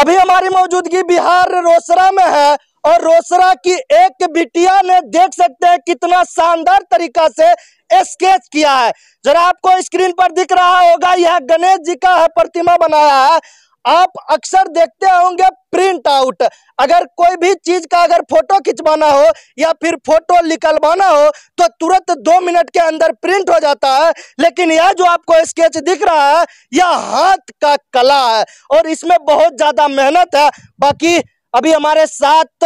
अभी हमारी मौजूदगी बिहार रोसरा में है और रोसरा की एक बिटिया ने देख सकते हैं कितना शानदार तरीका से स्केच किया है जरा आपको स्क्रीन पर दिख रहा होगा यह गणेश जी का है प्रतिमा बनाया है आप अक्सर देखते होंगे प्रिंट आउट अगर कोई भी चीज का अगर फोटो खिंचवाना हो या फिर फोटो निकलवाना हो तो तुरंत दो मिनट के अंदर प्रिंट हो जाता है लेकिन यह जो आपको स्केच दिख रहा है यह हाथ का कला है और इसमें बहुत ज्यादा मेहनत है बाकी अभी हमारे साथ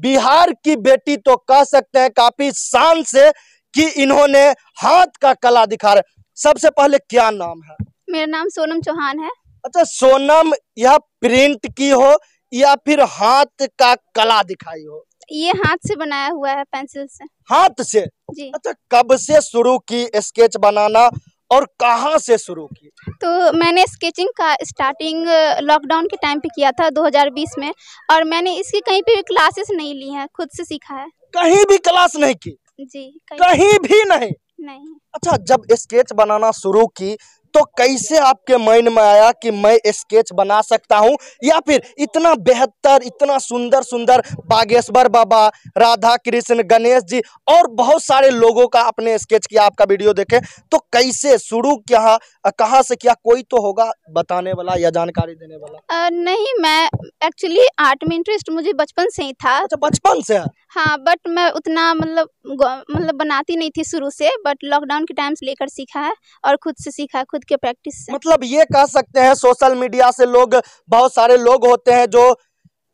बिहार की बेटी तो कह सकते हैं काफी शान से कि इन्होंने हाथ का कला दिखा रहे सबसे पहले क्या नाम है मेरा नाम सोनम चौहान है अच्छा सोनम यह प्रिंट की हो या फिर हाथ का कला दिखाई हो ये हाथ से बनाया हुआ है पेंसिल से हाथ से जी अच्छा कब से शुरू की स्केच बनाना और कहाँ से शुरू की तो मैंने स्केचिंग का स्टार्टिंग लॉकडाउन के टाइम पे किया था 2020 में और मैंने इसकी कहीं पे भी क्लासेस नहीं ली है खुद से सीखा है कहीं भी क्लास नहीं की जी कहीं, कहीं भी नहीं नहीं अच्छा जब स्केच बनाना शुरू की तो कैसे आपके माइंड में आया कि मैं स्केच बना सकता हूँ या फिर इतना बेहतर इतना सुंदर सुंदर बागेश्वर बाबा राधा कृष्ण गणेश जी और बहुत सारे लोगों का आपने स्केच किया आपका वीडियो देखे तो कैसे शुरू क्या कहाँ से किया कोई तो होगा बताने वाला या जानकारी देने वाला आ, नहीं मैं एक्चुअली आर्ट में इंटरेस्ट मुझे बचपन से ही था अच्छा बचपन से है? हाँ बट मैं उतना मतलब मतलब बनाती नहीं थी शुरू से बट लॉकडाउन के टाइम लेकर सीखा है और खुद से सीखा है खुद के प्रैक्टिस से मतलब ये कह सकते हैं सोशल मीडिया से लोग बहुत सारे लोग होते हैं जो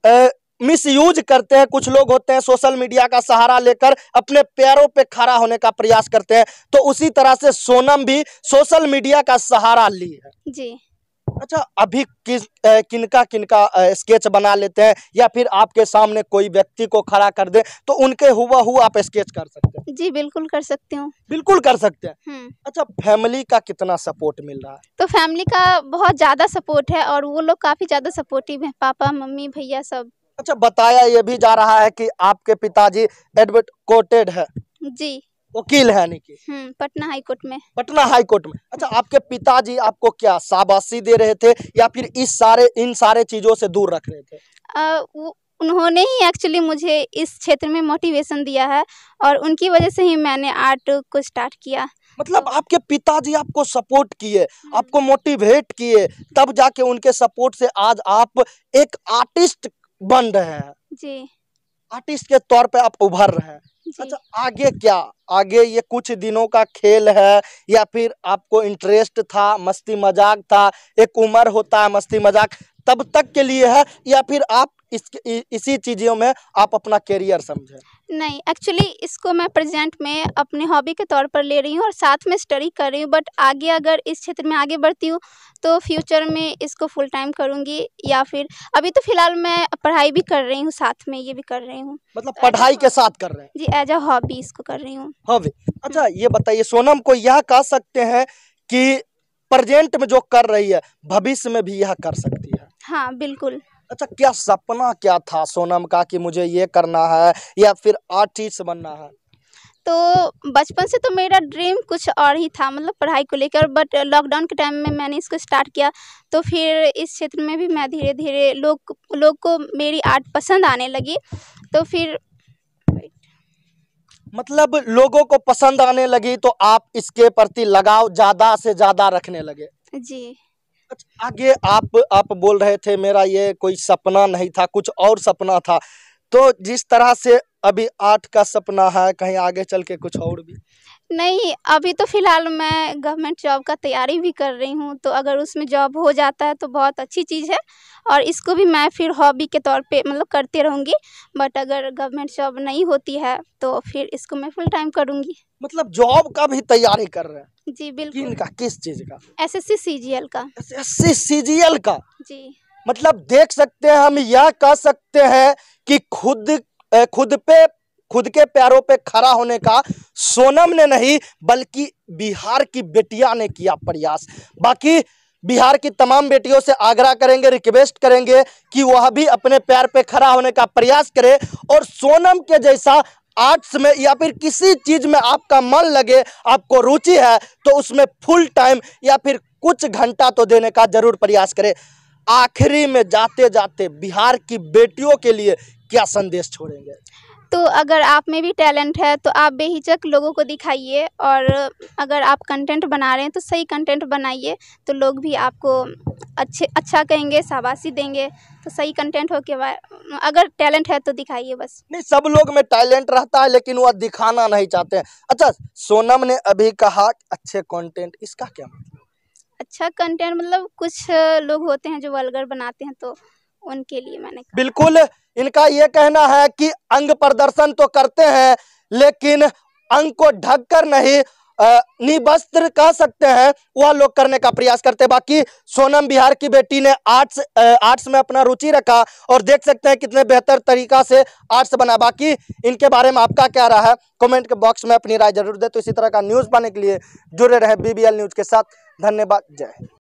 ए, मिस यूज करते हैं कुछ लोग होते हैं सोशल मीडिया का सहारा लेकर अपने पैरों पे खड़ा होने का प्रयास करते हैं तो उसी तरह से सोनम भी सोशल मीडिया का सहारा ली है जी अच्छा अभी किस किनका किनका स्केच बना लेते हैं या फिर आपके सामने कोई व्यक्ति को खड़ा कर दे तो उनके हुआ हुआ आप स्केच कर सकते हैं जी बिल्कुल कर सकती हूँ बिल्कुल कर सकते हैं हम्म। अच्छा फैमिली का कितना सपोर्ट मिल रहा है तो फैमिली का बहुत ज्यादा सपोर्ट है और वो लोग काफी ज्यादा सपोर्टिव है पापा मम्मी भैया सब अच्छा बताया ये भी जा रहा है की आपके पिताजी कोटेड है जी वकील है निकी हम्म, पटना हाई कोर्ट में पटना हाई कोर्ट में अच्छा आपके पिताजी आपको क्या शाबाशी दे रहे थे या फिर इस सारे इन सारे चीजों से दूर रख रहे थे आ, उन्होंने ही एक्चुअली मुझे इस क्षेत्र में मोटिवेशन दिया है और उनकी वजह से ही मैंने आर्ट को स्टार्ट किया मतलब आपके पिताजी आपको सपोर्ट किए हम्म। आपको मोटिवेट किए तब जाके उनके सपोर्ट से आज आप एक आर्टिस्ट बन रहे हैं जी आर्टिस्ट के तौर पे आप उभर रहे हैं अच्छा आगे क्या आगे ये कुछ दिनों का खेल है या फिर आपको इंटरेस्ट था मस्ती मजाक था एक उम्र होता है मस्ती मजाक तब तक के लिए है या फिर आप इस इसी चीज़ों में आप अपना कैरियर समझे नहीं एक्चुअली इसको मैं प्रेजेंट में अपने हॉबी के तौर पर ले रही हूँ और साथ में स्टडी कर रही हूँ बट आगे अगर इस क्षेत्र में आगे बढ़ती हूँ तो फ्यूचर में इसको फुल टाइम करूँगी या फिर अभी तो फिलहाल मैं पढ़ाई भी कर रही हूँ साथ में ये भी कर रही हूँ मतलब पढ़ाई के साथ कर रहे हैं जी एज अ हॉबी इसको कर रही हूँ हॉबी अच्छा हम्म। ये बताइए सोनम को यह कह सकते हैं कि प्रजेंट में जो कर रही है भविष्य में भी यह कर सकती है हाँ बिल्कुल अच्छा क्या सपना क्या था सोनम का कि मुझे ये करना है या फिर आर्टिस्ट बनना है तो बचपन से तो मेरा ड्रीम कुछ और ही था मतलब पढ़ाई को लेकर बट लॉकडाउन के टाइम में मैंने इसको स्टार्ट किया तो फिर इस क्षेत्र में भी मैं धीरे धीरे लोग लोग को मेरी आर्ट पसंद आने लगी तो फिर मतलब लोगों को पसंद आने लगी तो आप इसके प्रति लगाव ज़्यादा से ज़्यादा रखने लगे जी आगे आप आप बोल रहे थे मेरा ये कोई सपना नहीं था कुछ और सपना था तो जिस तरह से अभी आठ का सपना है कहीं आगे चल के कुछ और भी नहीं अभी तो फ़िलहाल मैं गवर्नमेंट जॉब का तैयारी भी कर रही हूँ तो अगर उसमें जॉब हो जाता है तो बहुत अच्छी चीज़ है और इसको भी मैं फिर हॉबी के तौर पे मतलब करती रहूँगी बट अगर गवर्नमेंट जॉब नहीं होती है तो फिर इसको मैं फुल टाइम करूँगी मतलब जॉब का भी तैयारी कर रहे हैं जी बिल्कुल किन का किस चीज़ का एस एस का एस एस का जी मतलब देख सकते हैं हम यह कह सकते हैं कि खुद खुद पे खुद के पैरों पे खड़ा होने का सोनम ने नहीं बल्कि बिहार की बेटिया ने किया प्रयास बाकी बिहार की तमाम बेटियों से आग्रह करेंगे रिक्वेस्ट करेंगे कि वह भी अपने पैर पे खड़ा होने का प्रयास करे और सोनम के जैसा आर्ट्स में या फिर किसी चीज़ में आपका मन लगे आपको रुचि है तो उसमें फुल टाइम या फिर कुछ घंटा तो देने का जरूर प्रयास करें आखिरी में जाते जाते बिहार की बेटियों के लिए क्या संदेश छोड़ेंगे तो अगर आप में भी टैलेंट है तो आप बेहिचक लोगों को दिखाइए और अगर आप कंटेंट बना रहे हैं तो सही कंटेंट बनाइए तो लोग भी आपको अच्छे अच्छा कहेंगे शाबाशी देंगे तो सही कंटेंट हो के अगर टैलेंट है तो दिखाइए बस नहीं सब लोग में टैलेंट रहता है लेकिन वह दिखाना नहीं चाहते हैं अच्छा सोनम ने अभी कहा अच्छे कंटेंट इसका क्या मतलब? अच्छा कंटेंट मतलब कुछ लोग होते हैं जो वलगर बनाते हैं तो उनके लिए मैंने बिल्कुल इनका ये कहना है कि अंग प्रदर्शन तो करते हैं लेकिन अंग को ढककर नहीं निवस्त्र कह सकते हैं वह लोग करने का प्रयास करते बाकी सोनम बिहार की बेटी ने आर्ट्स आर्ट्स में अपना रुचि रखा और देख सकते हैं कितने बेहतर तरीका से आर्ट्स बना बाकी इनके बारे में आपका क्या रहा है कमेंट के बॉक्स में अपनी राय जरूर दे तो इसी तरह का न्यूज़ पाने के लिए जुड़े रहे बीबीएल न्यूज़ के साथ धन्यवाद जय